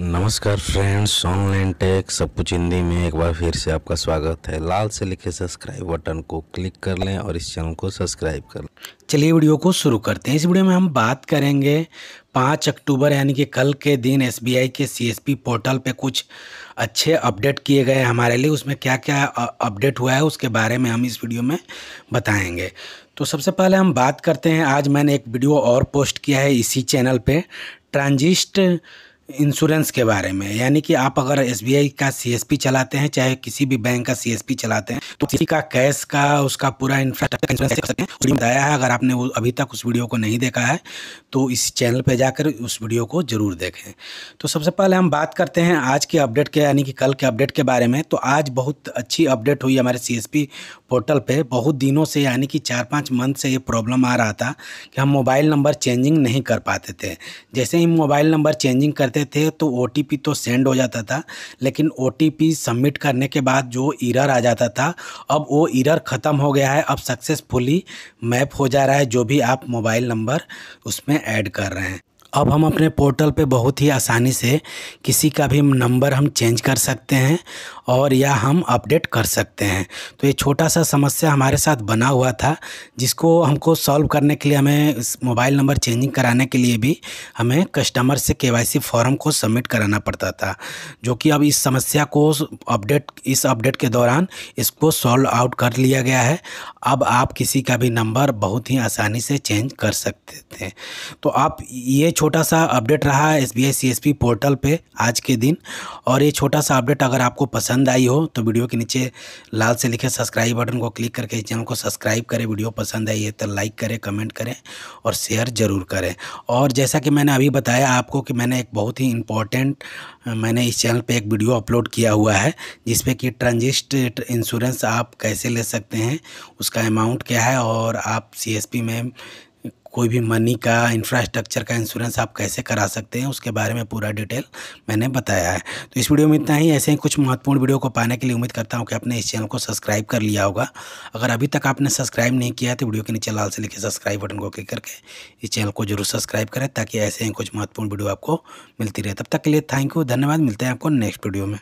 नमस्कार friends online take सब कुछ हिंदी में एक बार फिर से आपका स्वागत है लाल से लिखे सब्सक्राइब बटन को क्लिक कर लें और इस चैनल को सब्सक्राइब कर लें चलिए वीडियो को शुरू करते हैं इस वीडियो में हम बात करेंगे पाँच अक्टूबर यानी कि कल के दिन एसबीआई के सीएसपी पोर्टल पे कुछ अच्छे अपडेट किए गए हमारे लिए उसमें क्या क्या अपडेट हुआ है उसके बारे में हम इस वीडियो में बताएंगे तो सबसे पहले हम बात करते हैं आज मैंने एक वीडियो और पोस्ट किया है इसी चैनल पर ट्रांजिस्ट इंश्योरेंस के बारे में यानी कि आप अगर एस का सी चलाते हैं चाहे किसी भी बैंक का सी चलाते हैं तो किसी का कैश का उसका पूरा इंफ्रास्ट्रक्चर इंश्योरेंस बताया है अगर आपने वो अभी तक उस वीडियो को नहीं देखा है तो इस चैनल पर जाकर उस वीडियो को ज़रूर देखें तो सबसे पहले हम बात करते हैं आज के अपडेट के यानी कि कल के अपडेट के बारे में तो आज बहुत अच्छी अपडेट हुई हमारे सी पोर्टल पे बहुत दिनों से यानी कि चार पाँच मंथ से ये प्रॉब्लम आ रहा था कि हम मोबाइल नंबर चेंजिंग नहीं कर पाते थे जैसे ही मोबाइल नंबर चेंजिंग करते थे तो ओ तो सेंड हो जाता था लेकिन ओ सबमिट करने के बाद जो इरर आ जाता था अब वो इरर ख़त्म हो गया है अब सक्सेसफुली मैप हो जा रहा है जो भी आप मोबाइल नंबर उसमें ऐड कर रहे हैं अब हम अपने पोर्टल पे बहुत ही आसानी से किसी का भी नंबर हम चेंज कर सकते हैं और या हम अपडेट कर सकते हैं तो ये छोटा सा समस्या हमारे साथ बना हुआ था जिसको हमको सॉल्व करने के लिए हमें मोबाइल नंबर चेंजिंग कराने के लिए भी हमें कस्टमर से के फॉर्म को सबमिट कराना पड़ता था जो कि अब इस समस्या को अपडेट इस अपडेट के दौरान इसको सॉल्व आउट कर लिया गया है अब आप किसी का भी नंबर बहुत ही आसानी से चेंज कर सकते थे तो आप ये छोटा सा अपडेट रहा एस बी आई पोर्टल पे आज के दिन और ये छोटा सा अपडेट अगर आपको पसंद आई हो तो वीडियो के नीचे लाल से लिखे सब्सक्राइब बटन को क्लिक करके इस चैनल को सब्सक्राइब करें वीडियो पसंद आई है तो लाइक करें कमेंट करें और शेयर ज़रूर करें और जैसा कि मैंने अभी बताया आपको कि मैंने एक बहुत ही इंपॉर्टेंट मैंने इस चैनल पर एक वीडियो अपलोड किया हुआ है जिसपे कि ट्रांजिस्ट इंश्योरेंस आप कैसे ले सकते हैं उसका अमाउंट क्या है और आप सी में कोई भी मनी का इंफ्रास्ट्रक्चर का इंश्योरेंस आप कैसे करा सकते हैं उसके बारे में पूरा डिटेल मैंने बताया है तो इस वीडियो में इतना ही ऐसे ही कुछ महत्वपूर्ण वीडियो को पाने के लिए उम्मीद करता हूँ कि आपने इस चैनल को सब्सक्राइब कर लिया होगा अगर अभी तक आपने सब्सक्राइब नहीं किया तो वीडियो के नीचे लाल से लिखे सब्सक्राइब बटन को क्लिक करके इस चैनल को जरूर सब्सक्राइब करें ताकि ऐसे ही कुछ महत्वपूर्ण वीडियो आपको मिलती रहे तब तक के लिए थैंक यू धन्यवाद मिलते हैं आपको नेक्स्ट वीडियो में